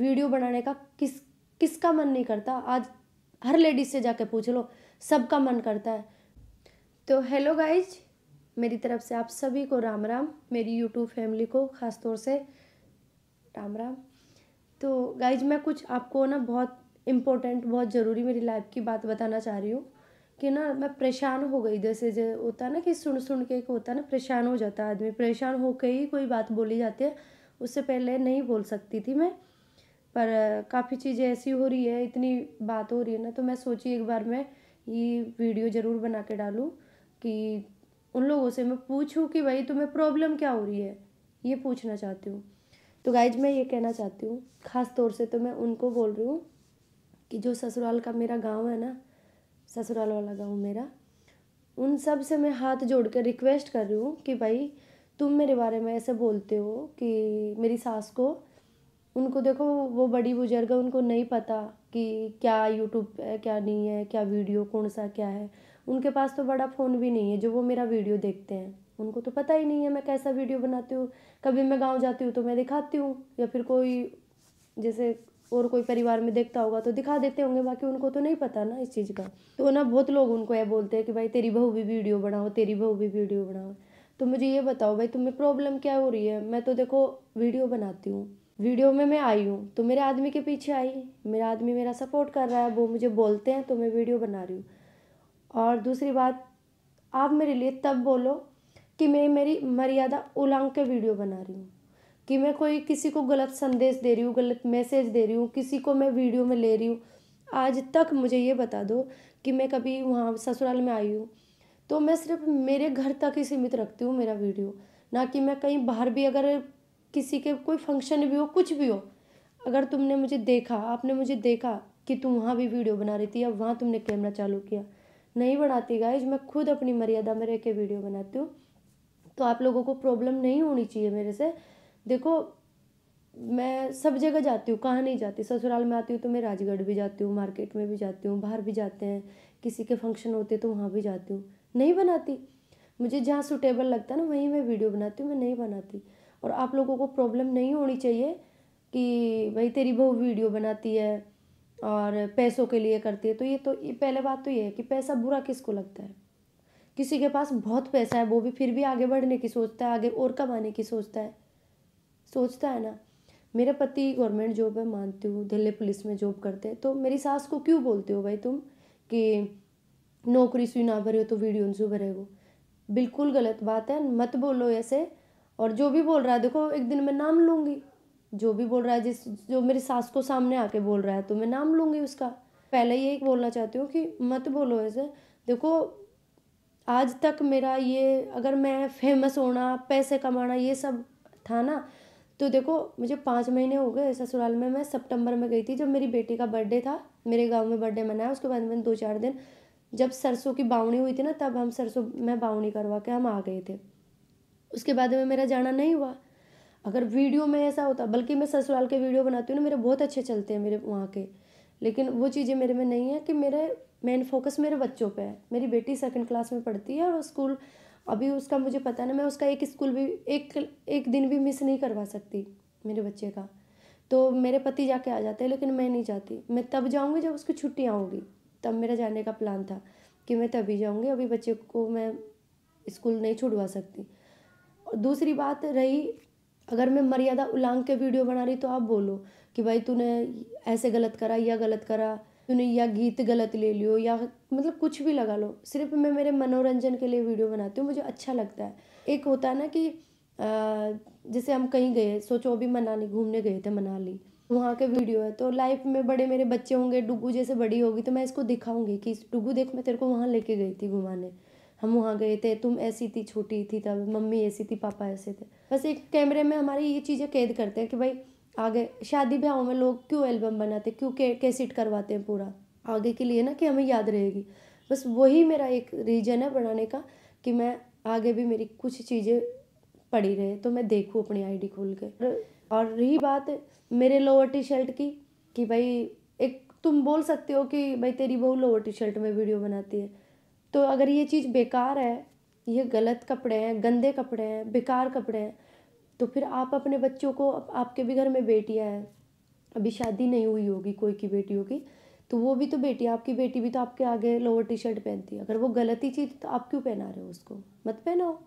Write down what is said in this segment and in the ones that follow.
video बनाने का किस किसका मन नहीं करता आज हर लेडीज से जाके पूछ लो सबका मन करता है तो हेलो गाइज मेरी तरफ से आप सभी को राम राम मेरी यूट्यूब फैमिली को ख़ास तौर से राम राम तो गाइज मैं कुछ आपको ना बहुत इम्पोर्टेंट बहुत ज़रूरी मेरी लाइफ की बात बताना चाह रही हूँ कि ना मैं परेशान हो गई जैसे जो होता है ना कि सुन सुन के होता है ना परेशान हो जाता है आदमी परेशान होकर ही कोई बात बोली जाती है उससे पहले नहीं बोल सकती थी मैं पर काफ़ी चीज़ें ऐसी हो रही है इतनी बात हो रही है ना तो मैं सोची एक बार मैं ये वीडियो ज़रूर बना के डालूँ कि उन लोगों से मैं पूछूँ कि भाई तुम्हें प्रॉब्लम क्या हो रही है ये पूछना चाहती हूँ तो गाइज मैं ये कहना चाहती हूँ ख़ास तौर से तो मैं उनको बोल रही हूँ कि जो ससुराल का मेरा गांव है ना ससुराल वाला गांव मेरा उन सब से मैं हाथ जोड़ कर रिक्वेस्ट कर रही हूँ कि भाई तुम मेरे बारे में ऐसे बोलते हो कि मेरी सास को उनको देखो वो बड़ी बुजुर्ग है उनको नहीं पता कि क्या यूट्यूब है क्या नहीं है क्या वीडियो कौन सा क्या है उनके पास तो बड़ा फ़ोन भी नहीं है जो वो मेरा वीडियो देखते हैं उनको तो पता ही नहीं है मैं कैसा वीडियो बनाती हूँ कभी मैं गांव जाती हूँ तो मैं दिखाती हूँ या फिर कोई जैसे और कोई परिवार में देखता होगा तो दिखा देते होंगे बाकी उनको तो नहीं पता ना इस चीज़ का तो ना बहुत लोग उनको यह बोलते हैं कि भाई तेरी बहू भी वीडियो बनाओ तेरी बहू भी वीडियो बनाओ तो मुझे ये बताओ भाई तुम्हें प्रॉब्लम क्या हो रही है मैं तो देखो वीडियो बनाती हूँ वीडियो में मैं आई हूँ तो मेरे आदमी के पीछे आई मेरा आदमी मेरा सपोर्ट कर रहा है वो मुझे बोलते हैं तो मैं वीडियो बना रही हूँ और दूसरी बात आप मेरे लिए तब बोलो कि मैं मेरी मर्यादा उलांग के वीडियो बना रही हूँ कि मैं कोई किसी को गलत संदेश दे रही हूँ गलत मैसेज दे रही हूँ किसी को मैं वीडियो में ले रही हूँ आज तक मुझे ये बता दो कि मैं कभी वहाँ ससुराल में आई हूँ तो मैं सिर्फ मेरे घर तक ही सीमित रखती हूँ मेरा वीडियो ना कि मैं कहीं बाहर भी अगर किसी के कोई फंक्शन भी हो कुछ भी हो अगर तुमने मुझे देखा आपने मुझे देखा कि तुम वहाँ भी वीडियो बना रही थी या वहाँ तुमने कैमरा चालू किया नहीं बनाती गाइज मैं खुद अपनी मर्यादा में रह के वीडियो बनाती हूँ तो आप लोगों को प्रॉब्लम नहीं होनी चाहिए मेरे से देखो मैं सब जगह जाती हूँ कहाँ नहीं जाती ससुराल में आती हूँ तो मैं राजगढ़ भी जाती हूँ मार्केट में भी जाती हूँ बाहर भी जाते हैं किसी के फंक्शन होते तो वहाँ भी जाती हूँ नहीं बनाती मुझे जहाँ सुटेबल लगता है ना वहीं मैं वीडियो बनाती हूँ मैं नहीं बनाती और आप लोगों को प्रॉब्लम नहीं होनी चाहिए कि भाई तेरी बहू वीडियो बनाती है और पैसों के लिए करती है तो ये तो ये पहले बात तो ये है कि पैसा बुरा किसको लगता है किसी के पास बहुत पैसा है वो भी फिर भी आगे बढ़ने की सोचता है आगे और कमाने की सोचता है सोचता है ना मेरे पति गवर्नमेंट जॉब है मानती हूँ दिल्ली पुलिस में जॉब करते हैं तो मेरी सास को क्यों बोलते हो भाई तुम कि नौकरी सुई ना भरे हो तो वीडियो उनसे भरे हो बिल्कुल गलत बात है मत बोलो ऐसे और जो भी बोल रहा है देखो एक दिन मैं नाम लूँगी जो भी बोल रहा है जिस जो मेरी सास को सामने आके बोल रहा है तो मैं नाम लूँगी उसका पहले ये बोलना चाहती हूँ कि मत बोलो ऐसे देखो आज तक मेरा ये अगर मैं फेमस होना पैसे कमाना ये सब था ना तो देखो मुझे पाँच महीने हो गए ससुराल में मैं सितंबर में गई थी जब मेरी बेटी का बर्थडे था मेरे गांव में बर्थडे मनाया उसके बाद मैंने दो चार दिन जब सरसों की बावनी हुई थी ना तब हम सरसों में बावनी करवा के हम आ गए थे उसके बाद में मेरा जाना नहीं हुआ अगर वीडियो में ऐसा होता बल्कि मैं ससुराल के वीडियो बनाती हूँ ना मेरे बहुत अच्छे चलते हैं मेरे वहाँ के लेकिन वो चीज़ें मेरे में नहीं है कि मेरे मेन फोकस मेरे बच्चों पे है मेरी बेटी सेकंड क्लास में पढ़ती है और स्कूल अभी उसका मुझे पता नहीं मैं उसका एक स्कूल भी एक एक दिन भी मिस नहीं करवा सकती मेरे बच्चे का तो मेरे पति जाके आ जाते हैं लेकिन मैं नहीं जाती मैं तब जाऊँगी जब उसकी छुट्टियाँ होंगी तब मेरा जाने का प्लान था कि मैं तभी जाऊँगी अभी बच्चे को मैं स्कूल नहीं छुड़वा सकती दूसरी बात रही अगर मैं मर्यादा उलांग के वीडियो बना रही तो आप बोलो कि भाई तूने ऐसे गलत करा या गलत करा तूने या गीत गलत ले लियो या मतलब कुछ भी लगा लो सिर्फ मैं मेरे मनोरंजन के लिए वीडियो बनाती हूँ मुझे अच्छा लगता है एक होता है ना कि जैसे हम कहीं गए सोचो अभी मनाली घूमने गए थे मनाली वहाँ के वीडियो है तो लाइफ में बड़े मेरे बच्चे होंगे डुगू जैसे बड़ी होगी तो मैं इसको दिखाऊंगी कि डुगू देख मैं तेरे को वहाँ लेके गई थी घुमाने हम वहाँ गए थे तुम ऐसी थी छोटी थी तब मम्मी ऐसी थी पापा ऐसे थे बस एक कैमरे में हमारी ये चीज़ें कैद करते हैं कि भाई आगे शादी ब्याहों में लोग क्यों एल्बम बनाते क्यों कैसेट करवाते हैं पूरा आगे के लिए ना कि हमें याद रहेगी बस वही मेरा एक रीजन है बनाने का कि मैं आगे भी मेरी कुछ चीज़ें पड़ी रहे तो मैं देखूँ अपनी आईडी खोल के और रही बात मेरे लोअर टी शर्ट की कि भाई एक तुम बोल सकते हो कि भाई तेरी बहू लोअर टी शर्ट में वीडियो बनाती है तो अगर ये चीज़ बेकार है ये गलत कपड़े हैं गंदे कपड़े हैं बेकार कपड़े हैं तो फिर आप अपने बच्चों को आपके भी घर में बेटियाँ हैं अभी शादी नहीं हुई होगी कोई की बेटियों की तो वो भी तो बेटी आपकी बेटी भी तो आपके आगे लोअर टी शर्ट पहनती है अगर वो गलत ही चीज़ तो आप क्यों पहना रहे हो उसको मत पहनाओ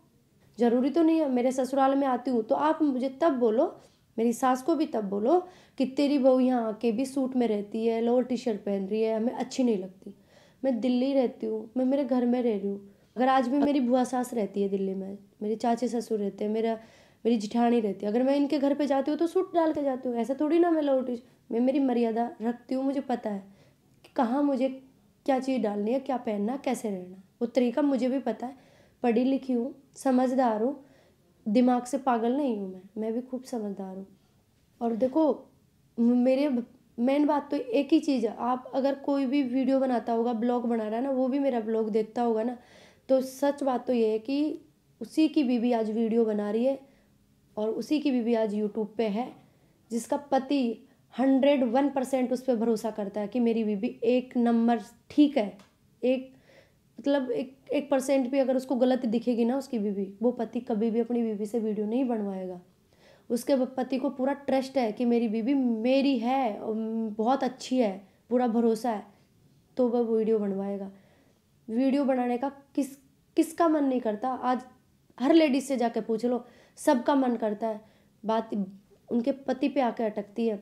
ज़रूरी तो नहीं है मेरे ससुराल में आती हूँ तो आप मुझे तब बोलो मेरी सास को भी तब बोलो कि तेरी बहू यहाँ आके भी सूट में रहती है लोअर टी शर्ट पहन रही है हमें अच्छी नहीं लगती मैं दिल्ली रहती हूँ मैं मेरे घर में रह रही हूँ अगर आज भी मेरी बुआ सास रहती है दिल्ली में मेरे चाचे ससुर रहते हैं मेरा मेरी जिठानी रहती है अगर मैं इनके घर पे जाती हूँ तो सूट डाल के जाती हूँ ऐसा थोड़ी ना मैं लौटी मैं मेरी मर्यादा रखती हूँ मुझे पता है कि कहाँ मुझे क्या चीज़ डालनी है क्या पहनना कैसे रहना वो तरीका मुझे भी पता है पढ़ी लिखी हूँ समझदार हूँ दिमाग से पागल नहीं हूँ मैं मैं भी खूब समझदार हूँ और देखो मेरे मेन बात तो एक ही चीज़ है आप अगर कोई भी वीडियो बनाता होगा ब्लॉग बना रहा है ना वो भी मेरा ब्लॉग देखता होगा ना तो सच बात तो ये है कि उसी की बीवी आज वीडियो बना रही है और उसी की बीवी आज यूट्यूब पे है जिसका पति हंड्रेड वन परसेंट उस पर भरोसा करता है कि मेरी बीवी एक नंबर ठीक है एक मतलब एक एक परसेंट भी अगर उसको गलत दिखेगी ना उसकी बीवी वो पति कभी भी अपनी बीवी से वीडियो नहीं बनवाएगा उसके पति को पूरा ट्रस्ट है कि मेरी बीबी मेरी है बहुत अच्छी है पूरा भरोसा है तो वह वीडियो बनवाएगा वीडियो बनाने का किस किसका मन नहीं करता आज हर लेडीज से जाके पूछ लो सबका मन करता है बात उनके पति पे आके अटकती है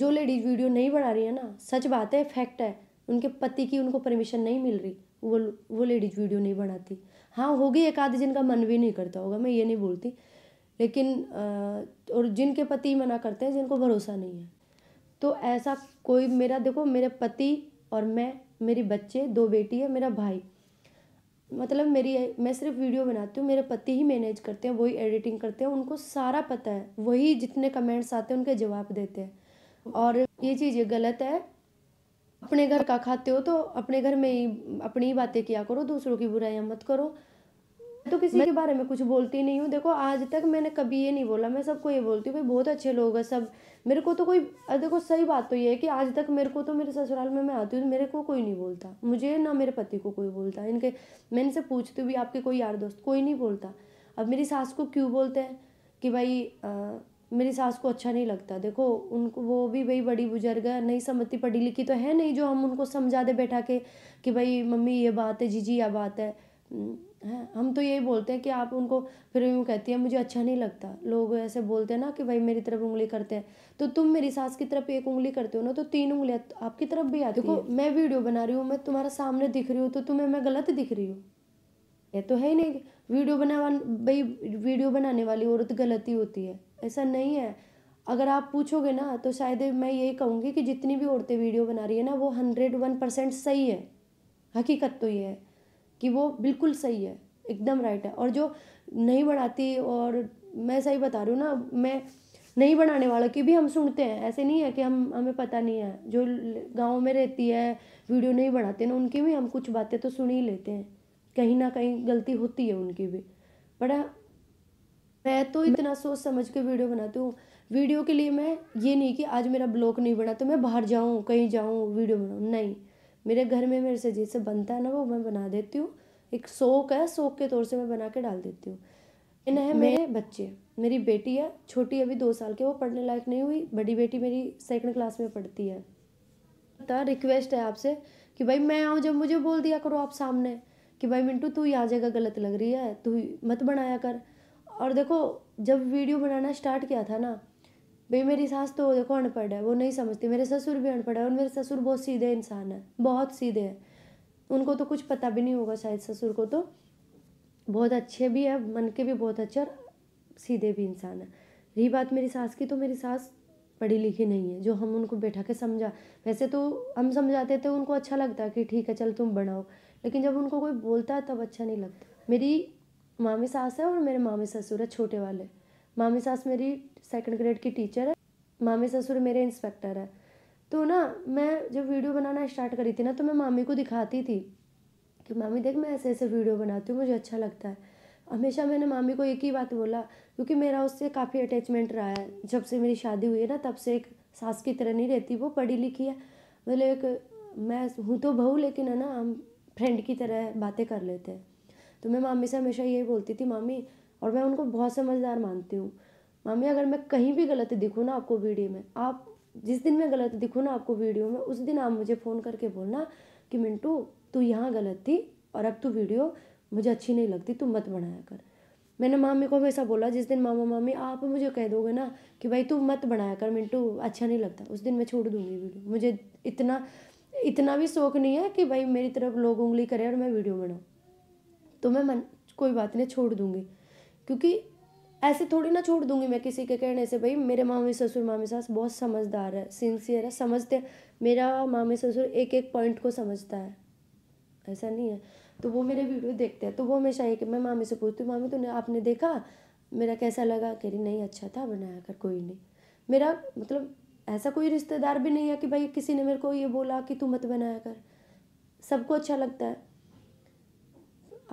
जो लेडीज वीडियो नहीं बना रही है ना सच बात है फैक्ट है उनके पति की उनको परमिशन नहीं मिल रही वो वो लेडीज वीडियो नहीं बनाती हाँ होगी एक आध जिनका मन भी नहीं करता होगा मैं ये नहीं बोलती लेकिन और जिनके पति मना करते हैं जिनको भरोसा नहीं है तो ऐसा कोई मेरा देखो मेरे पति और मैं मेरी बच्चे दो बेटी है मेरा भाई मतलब मेरी मैं सिर्फ वीडियो बनाती हूँ मेरे पति ही मैनेज करते हैं वही एडिटिंग करते हैं उनको सारा पता है वही जितने कमेंट्स आते हैं उनके जवाब देते हैं और ये चीज़ें गलत है अपने घर का खाते हो तो अपने घर में ही अपनी ही बातें किया करो दूसरों की बुराइयाँ मत करो तो किसी के बारे में कुछ बोलती नहीं हूँ देखो आज तक मैंने कभी ये नहीं बोला मैं सबको ये बोलती हूँ भाई बहुत अच्छे लोग हैं सब मेरे को तो कोई देखो सही बात तो ये है कि आज तक मेरे को तो मेरे ससुराल में मैं आती हूँ तो मेरे को कोई नहीं बोलता मुझे ना मेरे पति को कोई बोलता इनके मैं इनसे पूछती हूँ भी आपके कोई यार दोस्त कोई नहीं बोलता अब मेरी सास को क्यों बोलते हैं कि भाई मेरी सास को अच्छा नहीं लगता देखो उनको वो भी भाई बड़ी बुजुर्ग है नहीं समझती पढ़ी लिखी तो है नहीं जो हम उनको समझा दे बैठा के कि भाई मम्मी ये बात है जीजी यह बात है है हम तो यही बोलते हैं कि आप उनको फिर यूँ कहती है मुझे अच्छा नहीं लगता लोग ऐसे बोलते हैं ना कि भाई मेरी तरफ उंगली करते हैं तो तुम मेरी सास की तरफ एक उंगली करते हो ना तो तीन उंगलियाँ आपकी तरफ भी आती देखो मैं वीडियो बना रही हूँ मैं तुम्हारा सामने दिख रही हूँ तो तुम्हें मैं गलत दिख रही हूँ ये तो है ही नहीं वीडियो बना भाई वीडियो बनाने वाली औरत गलत ही होती है ऐसा नहीं है अगर आप पूछोगे ना तो शायद मैं यही कहूँगी कि जितनी भी औरतें वीडियो बना रही है ना वो हंड्रेड वन परसेंट सही है हकीकत तो ये है कि वो बिल्कुल सही है एकदम राइट है और जो नहीं बनाती और मैं सही बता रही हूँ ना मैं नहीं बनाने वालों की भी हम सुनते हैं ऐसे नहीं है कि हम हमें पता नहीं है जो गांव में रहती है वीडियो नहीं बनाते ना उनकी भी हम कुछ बातें तो सुन ही लेते हैं कहीं ना कहीं गलती होती है उनकी भी बट मैं तो इतना सोच समझ के वीडियो बनाती हूँ वीडियो के लिए मैं ये नहीं कि आज मेरा ब्लॉग नहीं बना तो मैं बाहर जाऊँ कहीं जाऊँ वीडियो बनाऊँ नहीं मेरे घर में मेरे से जैसे बनता है ना वो मैं बना देती हूँ एक शौक है शौक के तौर से मैं बना के डाल देती हूँ इन है मेरे बच्चे मेरी बेटी है छोटी अभी दो साल के वो पढ़ने लायक नहीं हुई बड़ी बेटी मेरी सेकंड क्लास में पढ़ती है ता रिक्वेस्ट है आपसे कि भाई मैं आऊँ जब मुझे बोल दिया करो आप सामने कि भाई मिंटू तू यहाँ जगह गलत लग रही है तू मत बनाया कर और देखो जब वीडियो बनाना स्टार्ट किया था ना भाई मेरी सास तो देखो अनपढ़ है वो नहीं समझती मेरे ससुर भी अनपढ़ है और मेरे ससुर बहुत सीधे इंसान है बहुत सीधे हैं उनको तो कुछ पता भी नहीं होगा शायद ससुर को तो बहुत अच्छे भी है मन के भी बहुत अच्छे और सीधे भी इंसान है रही बात मेरी सास की तो मेरी सास पढ़ी लिखी नहीं है जो हम उनको बैठा के समझा वैसे तो हम समझाते थे उनको अच्छा लगता कि ठीक है चल तुम बनाओ लेकिन जब उनको कोई बोलता है तब अच्छा नहीं लगता मेरी मामी सास है और मेरे मामी ससुर है छोटे वाले मामी सास मेरी सेकंड ग्रेड की टीचर है मामी ससुर मेरे इंस्पेक्टर है तो ना मैं जब वीडियो बनाना स्टार्ट करी थी ना तो मैं मामी को दिखाती थी कि मामी देख मैं ऐसे ऐसे वीडियो बनाती हूँ मुझे अच्छा लगता है हमेशा मैंने मामी को एक ही बात बोला क्योंकि मेरा उससे काफ़ी अटैचमेंट रहा है जब से मेरी शादी हुई है ना तब से एक सास की तरह नहीं रहती वो पढ़ी लिखी है मतलब एक मैं हूँ तो बहू लेकिन है ना हम फ्रेंड की तरह बातें कर लेते हैं तो मैं मामी से हमेशा यही बोलती थी मामी और मैं उनको बहुत समझदार मानती हूँ मामी अगर मैं कहीं भी गलत दिखूँ ना आपको वीडियो में आप जिस दिन मैं गलत दिखूँ ना आपको वीडियो में उस दिन आप मुझे फ़ोन करके बोलना कि मिंटू तू यहाँ गलत थी और अब तू वीडियो मुझे अच्छी नहीं लगती तू मत बनाया कर मैंने मामी को हमेशा बोला जिस दिन मामा मामी आप मुझे कह दोगे ना कि भाई तू मत बनाया कर मिंटू अच्छा नहीं लगता उस दिन मैं छोड़ दूंगी वीडियो मुझे इतना इतना भी शौक नहीं है कि भाई मेरी तरफ लोग उंगली करें और मैं वीडियो बनाऊँ तो मैं मन कोई बात नहीं छोड़ दूँगी क्योंकि ऐसे थोड़ी ना छोड़ दूंगी मैं किसी के कहने से भाई मेरे मामी ससुर मामी सास बहुत समझदार है सिंसियर है समझते हैं मेरा मामी ससुर एक एक पॉइंट को समझता है ऐसा नहीं है तो वो मेरे वीडियो देखते हैं तो वो हमेशा ये कि मैं मामी से पूछती हूँ मामी तूने आपने देखा मेरा कैसा लगा कह रही नहीं अच्छा था बनाया कर कोई नहीं मेरा मतलब ऐसा कोई रिश्तेदार भी नहीं है कि भाई किसी ने मेरे को ये बोला कि तू मत बनाया कर सबको अच्छा लगता है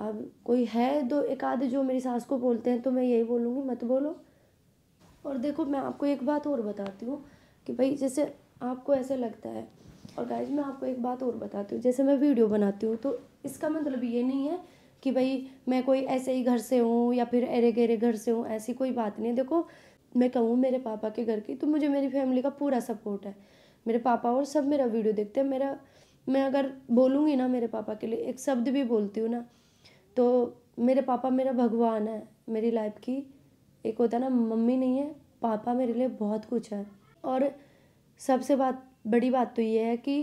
अब कोई है दो एक आध जो मेरी सास को बोलते हैं तो मैं यही बोलूँगी मत बोलो और देखो मैं आपको एक बात और बताती हूँ कि भाई जैसे आपको ऐसे लगता है और गाइज मैं आपको एक बात और बताती हूँ जैसे मैं वीडियो बनाती हूँ तो इसका मतलब ये नहीं है कि भाई मैं कोई ऐसे ही घर से हूँ या फिर अरे गेरे घर से हूँ ऐसी कोई बात नहीं देखो मैं कहूँ मेरे पापा के घर की तो मुझे मेरी फैमिली का पूरा सपोर्ट है मेरे पापा और सब मेरा वीडियो देखते हैं मेरा मैं अगर बोलूँगी ना मेरे पापा के लिए एक शब्द भी बोलती हूँ ना तो मेरे पापा मेरा भगवान है मेरी लाइफ की एक होता है ना मम्मी नहीं है पापा मेरे लिए बहुत कुछ है और सबसे बात बड़ी बात तो ये है कि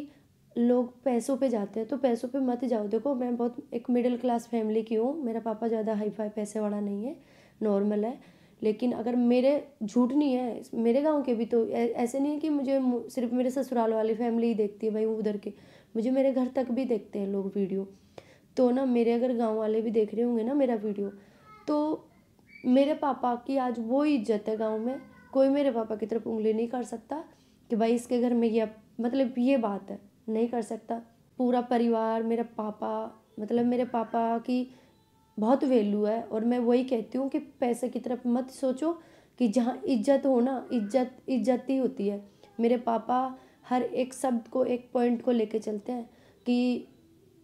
लोग पैसों पे जाते हैं तो पैसों पे मत जाओ देखो मैं बहुत एक मिडिल क्लास फैमिली की हूँ मेरा पापा ज़्यादा हाई फाई पैसे वाला नहीं है नॉर्मल है लेकिन अगर मेरे झूठ नहीं है मेरे गांव के भी तो ऐसे नहीं है कि मुझे सिर्फ मेरे ससुराल वाली फैमिली ही देखती है भाई उधर के मुझे मेरे घर तक भी देखते हैं लोग वीडियो तो ना मेरे अगर गांव वाले भी देख रहे होंगे ना मेरा वीडियो तो मेरे पापा की आज वो इज्जत है गांव में कोई मेरे पापा की तरफ उंगली नहीं कर सकता कि भाई इसके घर में ये मतलब ये बात है नहीं कर सकता पूरा परिवार मेरे पापा मतलब मेरे पापा की बहुत वैल्यू है और मैं वही कहती हूँ कि पैसे की तरफ मत सोचो कि जहाँ इज्जत हो ना इज्जत इज्जत ही होती है मेरे पापा हर एक शब्द को एक पॉइंट को लेके चलते हैं कि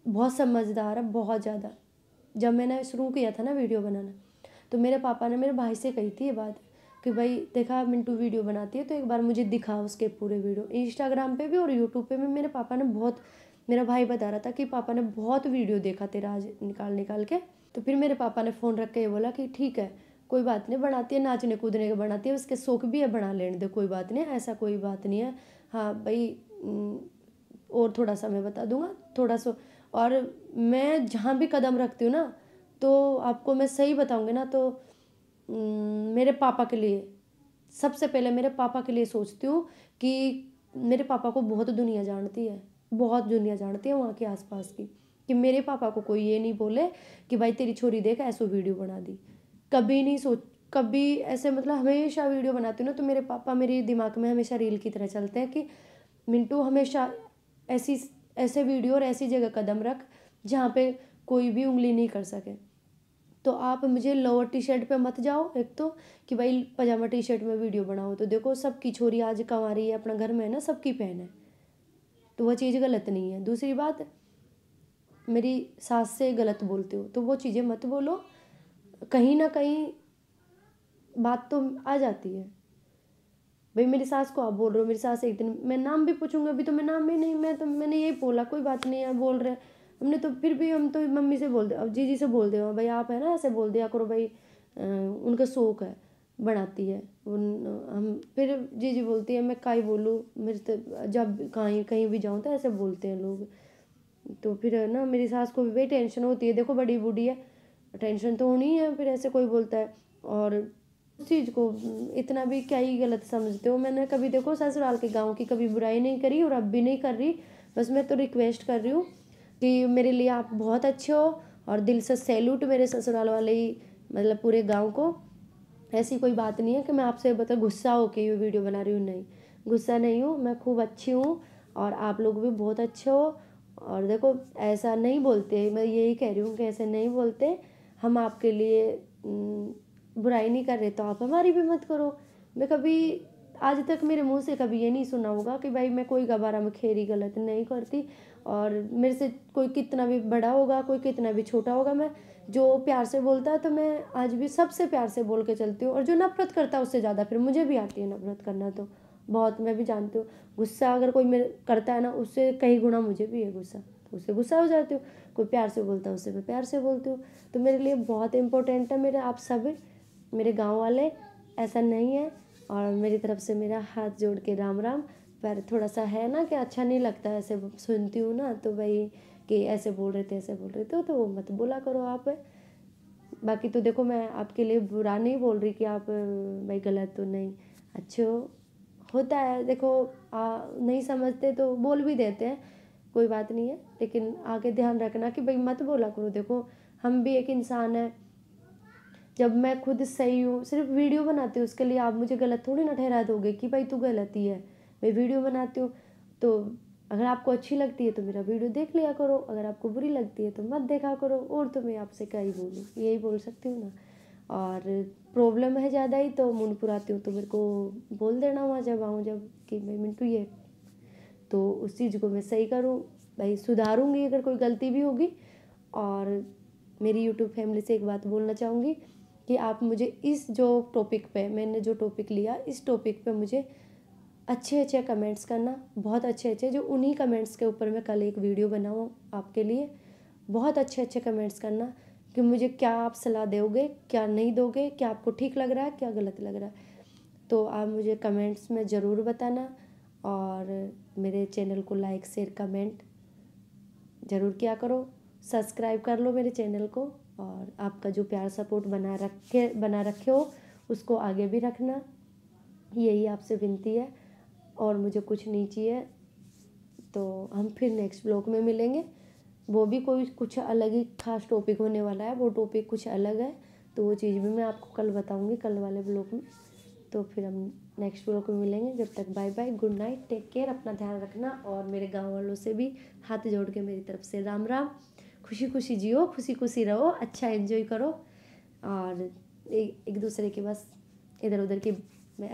बहुत समझदार है बहुत ज़्यादा जब मैंने शुरू किया था ना वीडियो बनाना तो मेरे पापा ने मेरे भाई से कही थी ये बात कि भाई देखा मिंटू वीडियो बनाती है तो एक बार मुझे दिखा उसके पूरे वीडियो इंस्टाग्राम पे भी और यूट्यूब पे भी मेरे पापा ने बहुत मेरा भाई बता रहा था कि पापा ने बहुत वीडियो देखा तेरा आज निकाल निकाल के तो फिर मेरे पापा ने फ़ोन रख के ये बोला कि ठीक है कोई बात नहीं बनाती है नाचने कूदने के बनाती है उसके शौक भी है बना लेने दे कोई बात नहीं ऐसा कोई बात नहीं है हाँ भाई और थोड़ा सा मैं बता दूंगा थोड़ा सा और मैं जहाँ भी कदम रखती हूँ ना तो आपको मैं सही बताऊँगी ना तो मेरे पापा के लिए सबसे पहले मेरे पापा के लिए सोचती हूँ कि मेरे पापा को बहुत दुनिया जानती है बहुत दुनिया जानती है वहाँ के आसपास की कि मेरे पापा को कोई ये नहीं बोले कि भाई तेरी छोरी देख ऐसो वीडियो बना दी कभी नहीं सोच कभी ऐसे मतलब हमेशा वीडियो बनाती हूँ ना तो मेरे पापा मेरे दिमाग में हमेशा रील की तरह चलते हैं कि मिंटू हमेशा ऐसी ऐसे वीडियो और ऐसी जगह कदम रख जहाँ पे कोई भी उंगली नहीं कर सके तो आप मुझे लोअर टी शर्ट पर मत जाओ एक तो कि भाई पजामा टी शर्ट में वीडियो बनाओ तो देखो सबकी छोरी आज आ रही है अपना घर में है ना सबकी पहन है तो वह चीज़ गलत नहीं है दूसरी बात मेरी सास से गलत बोलते हो तो वो चीज़ें मत बोलो कहीं ना कहीं बात तो आ जाती है भाई मेरी सास को आप बोल रहे हो मेरी सास एक दिन मैं नाम भी पूछूंगा अभी तो मैं नाम ही नहीं मैं तो मैंने यही बोला कोई बात नहीं है बोल रहे हमने तो फिर भी हम तो मम्मी से बोल दे अब जी जी से बोल दे हाँ भाई आप है ना ऐसे बोल दिया करो भाई उनका शौक है बढ़ाती है उन हम फिर जी जी बोलती है मैं का ही बोलूँ मेरे तो जब कहीं कहीं भी जाऊँ तो ऐसे बोलते हैं लोग तो फिर है ना मेरी सास को भी भाई टेंशन होती है देखो बड़ी बूढ़ी है टेंशन तो होनी है फिर ऐसे कोई बोलता है और चीज़ को इतना भी क्या ही गलत समझते हो मैंने कभी देखो ससुराल के गांव की कभी बुराई नहीं करी और अब भी नहीं कर रही बस मैं तो रिक्वेस्ट कर रही हूँ कि मेरे लिए आप बहुत अच्छे हो और दिल से सैल्यूट मेरे ससुराल वाले ही मतलब पूरे गाँव को ऐसी कोई बात नहीं है कि मैं आपसे मतलब गुस्सा के ये वीडियो बना रही हूँ नहीं गुस्सा नहीं हूँ मैं खूब अच्छी हूँ और आप लोग भी बहुत अच्छे हो और देखो ऐसा नहीं बोलते मैं यही कह रही हूँ कि ऐसे नहीं बोलते हम आपके लिए बुराई नहीं कर रहे तो आप हमारी भी मत करो मैं कभी आज तक मेरे मुंह से कभी ये नहीं सुना होगा कि भाई मैं कोई गबारा मखेरी गलत नहीं करती और मेरे से कोई कितना भी बड़ा होगा कोई कितना भी छोटा होगा मैं जो प्यार से बोलता है तो मैं आज भी सबसे प्यार से बोल के चलती हूँ और जो नफरत करता है उससे ज़्यादा फिर मुझे भी आती है नफरत करना तो बहुत मैं भी जानती हूँ गुस्सा अगर कोई मेरे करता है ना उससे कई गुना मुझे भी है गुस्सा तो उससे गुस्सा हो जाती हूँ कोई प्यार से बोलता है उससे मैं प्यार से बोलती हूँ तो मेरे लिए बहुत इंपॉर्टेंट है मेरे आप सब मेरे गांव वाले ऐसा नहीं है और मेरी तरफ से मेरा हाथ जोड़ के राम राम पर थोड़ा सा है ना कि अच्छा नहीं लगता ऐसे सुनती हूँ ना तो भाई कि ऐसे बोल रहे थे ऐसे बोल रहे थे तो वो मत बोला करो आप बाकी तो देखो मैं आपके लिए बुरा नहीं बोल रही कि आप भाई गलत तो नहीं अच्छे हो होता है देखो आ, नहीं समझते तो बोल भी देते हैं कोई बात नहीं है लेकिन आगे ध्यान रखना कि भाई मत बोला करो देखो हम भी एक इंसान है जब मैं खुद सही हूँ सिर्फ वीडियो बनाती हूँ उसके लिए आप मुझे गलत थोड़ी ना ठहरा दोगे कि भाई तू गलत ही है मैं वीडियो बनाती हूँ तो अगर आपको अच्छी लगती है तो मेरा वीडियो देख लिया करो अगर आपको बुरी लगती है तो मत देखा करो और तो मैं आपसे क्या ही बोलूँ यही बोल सकती हूँ ना और प्रॉब्लम है ज़्यादा ही तो मुंड पुराती हूँ तो मेरे को बोल देना वहाँ जब आऊँ जब कि भाई मिनटू ये तो उस चीज़ को मैं सही करूँ भाई सुधारूँगी अगर कोई गलती भी होगी और मेरी यूट्यूब फैमिली से एक बात बोलना चाहूँगी कि आप मुझे इस जो टॉपिक पे मैंने जो टॉपिक लिया इस टॉपिक पे मुझे अच्छे अच्छे कमेंट्स करना बहुत अच्छे अच्छे जो उन्हीं कमेंट्स के ऊपर मैं कल एक वीडियो बनाऊँ आपके लिए बहुत अच्छे अच्छे कमेंट्स करना कि मुझे क्या आप सलाह दोगे क्या नहीं दोगे क्या आपको ठीक लग रहा है क्या गलत लग रहा है तो आप मुझे कमेंट्स में ज़रूर बताना और मेरे चैनल को लाइक शेयर कमेंट ज़रूर किया करो सब्सक्राइब कर लो मेरे चैनल को और आपका जो प्यार सपोर्ट बना रखे बना रखे हो उसको आगे भी रखना यही आपसे विनती है और मुझे कुछ नहीं चाहिए तो हम फिर नेक्स्ट ब्लॉग में मिलेंगे वो भी कोई कुछ अलग ही खास टॉपिक होने वाला है वो टॉपिक कुछ अलग है तो वो चीज़ भी मैं आपको कल बताऊँगी कल वाले ब्लॉग में तो फिर हम नेक्स्ट ब्लॉग में मिलेंगे जब तक bye bye good night take care अपना ध्यान रखना और मेरे गाँव वालों से भी हाथ जोड़ के मेरी तरफ से राम राम खुशी खुशी जियो खुशी खुशी रहो अच्छा एंजॉय करो और ए, एक दूसरे के बस इधर उधर के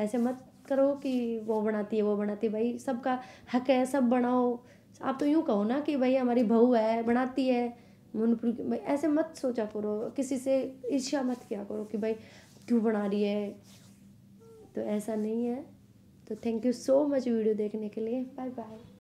ऐसे मत करो कि वो बनाती है वो बनाती है भाई सबका हक है सब बनाओ आप तो यूँ कहो ना कि भाई हमारी बहू है बनाती है भाई ऐसे मत सोचा करो किसी से ईर्ष्या मत किया करो कि भाई क्यों बना रही है तो ऐसा नहीं है तो thank you so much video देखने के लिए बाय बाय